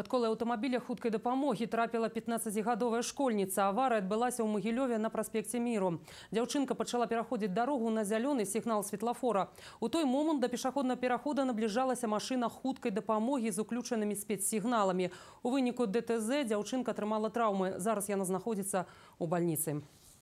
Пад колы аўтамабіля хуткай дапамогі трапіла 15гадовая школьніца. Авара адбылася ў магілёве на праспекце міру. Дзяўчынка пачала пераходзіць дарогу на зялёны сігнал светлафора. У той момант да пешаходна перахода набліжалася машына хуткай дапамогі з уключанымі спецсігналамі. У выніку ДТЗ дзяўчынка атрымала траўмы. Зараз яна знаходзіцца ў бальніцы.